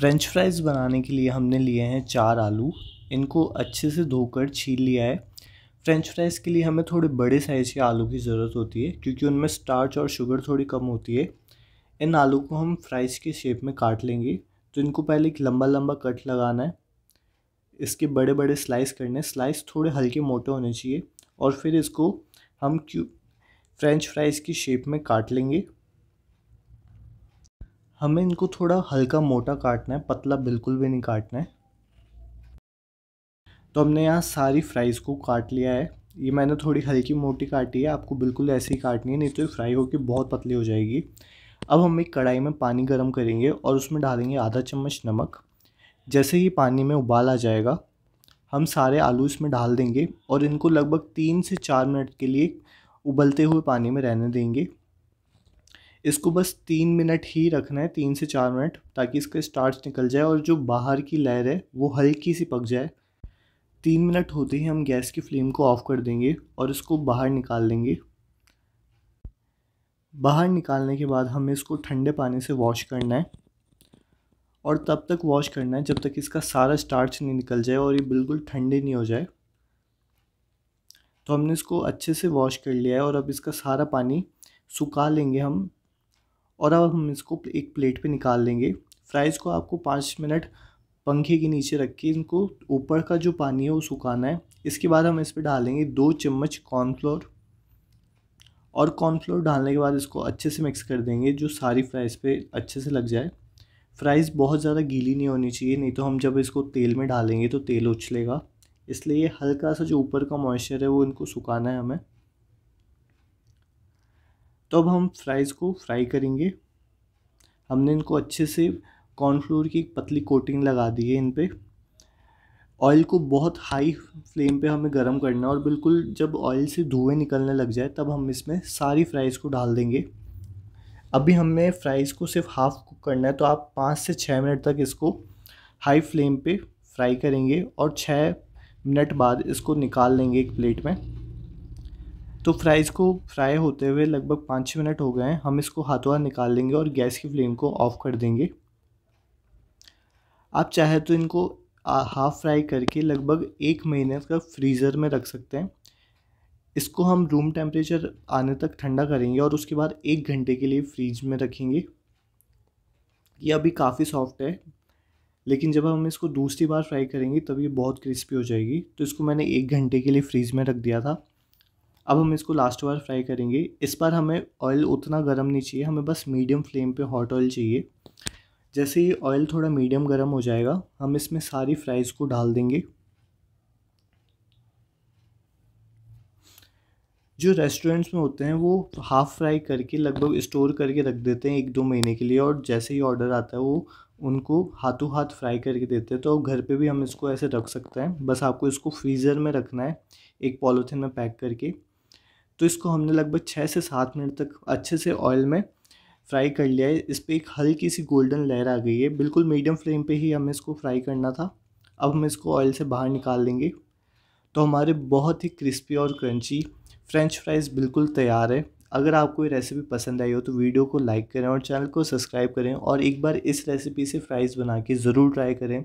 French fries बनाने के लिए हमने लिए हैं चार आलू इनको अच्छे से धोकर छील लिया है फ्रेंच फ्राइज़ के लिए हमें थोड़े बड़े साइज़ के आलू की ज़रूरत होती है क्योंकि उनमें स्टार्च और शुगर थोड़ी कम होती है इन आलू को हम फ्राइज़ के शेप में काट लेंगे तो इनको पहले एक लंबा लंबा कट लगाना है इसके बड़े बड़े स्लाइस करने स्लाइस थोड़े हल्के मोटे होने चाहिए और फिर इसको हम क्यू फ्रेंच फ्राइज़ की शेप में काट लेंगे हमें इनको थोड़ा हल्का मोटा काटना है पतला बिल्कुल भी नहीं काटना है तो हमने यहाँ सारी फ्राइज़ को काट लिया है ये मैंने थोड़ी हल्की मोटी काटी है आपको बिल्कुल ऐसे ही काटनी है नहीं तो ये फ्राई होकर बहुत पतली हो जाएगी अब हम एक कढ़ाई में पानी गर्म करेंगे और उसमें डालेंगे आधा चम्मच नमक जैसे ही पानी में उबाल आ जाएगा हम सारे आलू इसमें डाल देंगे और इनको लगभग तीन से चार मिनट के लिए उबलते हुए पानी में रहने देंगे इसको बस तीन मिनट ही रखना है तीन से चार मिनट ताकि इसका स्टार्च निकल जाए और जो बाहर की लहर है वो हल्की सी पक जाए तीन मिनट होते ही हम गैस की फ्लेम को ऑफ़ कर देंगे और इसको बाहर निकाल देंगे बाहर निकालने के बाद हमें इसको ठंडे पानी से वॉश करना है और तब तक वॉश करना है जब तक इसका सारा स्टार्च नहीं निकल जाए और ये बिल्कुल ठंडे नहीं हो जाए तो हमने इसको अच्छे से वॉश कर लिया है और अब इसका सारा पानी सुखा लेंगे हम और अब हम इसको एक प्लेट पे निकाल लेंगे फ्राइज़ को आपको पाँच मिनट पंखे के नीचे रख के इनको ऊपर का जो पानी है वो सुखाना है इसके बाद हम इस पर डालेंगे दो चम्मच कॉर्नफ्लोर और कॉर्नफ्लोर डालने के बाद इसको अच्छे से मिक्स कर देंगे जो सारी फ्राइज़ पे अच्छे से लग जाए फ्राइज़ बहुत ज़्यादा गीली नहीं होनी चाहिए नहीं तो हम जब इसको तेल में डालेंगे तो तेल उछलेगा इसलिए हल्का सा जो ऊपर का मॉइस्चर है वो इनको सुखाना है हमें तो अब हम फ्राइज़ को फ्राई करेंगे हमने इनको अच्छे से कॉर्नफ्लोर की एक पतली कोटिंग लगा दी है इन पर ऑयल को बहुत हाई फ्लेम पे हमें गर्म करना है और बिल्कुल जब ऑयल से धुएँ निकलने लग जाए तब हम इसमें सारी फ्राइज़ को डाल देंगे अभी हमें फ्राइज़ को सिर्फ हाफ़ कुक करना है तो आप पाँच से छः मिनट तक इसको हाई फ्लेम पे फ्राई करेंगे और छः मिनट बाद इसको निकाल लेंगे एक प्लेट में तो फ्राइज़ को फ्राई होते हुए लगभग पाँच छः मिनट हो गए हैं हम इसको हाथों हाथ निकाल लेंगे और गैस की फ्लेम को ऑफ़ कर देंगे आप चाहे तो इनको हाफ़ फ्राई करके लगभग एक महीने तक फ्रीज़र में रख सकते हैं इसको हम रूम टेम्परेचर आने तक ठंडा करेंगे और उसके बाद एक घंटे के लिए फ्रीज में रखेंगे ये अभी काफ़ी सॉफ्ट है लेकिन जब हम इसको दूसरी बार फ्राई करेंगे तब ये बहुत क्रिस्पी हो जाएगी तो इसको मैंने एक घंटे के लिए फ्रीज में रख दिया था अब हम इसको लास्ट बार फ्राई करेंगे इस बार हमें ऑयल उतना गर्म नहीं चाहिए हमें बस मीडियम फ्लेम पे हॉट ऑयल चाहिए जैसे ही ऑयल थोड़ा मीडियम गर्म हो जाएगा हम इसमें सारी फ्राइज़ को डाल देंगे जो रेस्टोरेंट्स में होते हैं वो हाफ़ फ्राई करके लगभग स्टोर करके रख देते हैं एक दो महीने के लिए और जैसे ही ऑर्डर आता है वो उनको हाथों हाथ फ्राई करके देते हैं तो घर पे भी हम इसको ऐसे रख सकते हैं बस आपको इसको फ्रीज़र में रखना है एक पॉलीथिन में पैक करके तो इसको हमने लगभग छः से सात मिनट तक अच्छे से ऑयल में फ्राई कर लिया है इस पर एक हल्की सी गोल्डन लहर आ गई है बिल्कुल मीडियम फ्लेम पे ही हमें इसको फ्राई करना था अब हम इसको ऑयल से बाहर निकाल लेंगे तो हमारे बहुत ही क्रिस्पी और क्रंची फ्रेंच फ्राइज़ बिल्कुल तैयार है अगर आपको ये रेसिपी पसंद आई हो तो वीडियो को लाइक करें और चैनल को सब्सक्राइब करें और एक बार इस रेसिपी से फ्राइज़ बना के ज़रूर ट्राई करें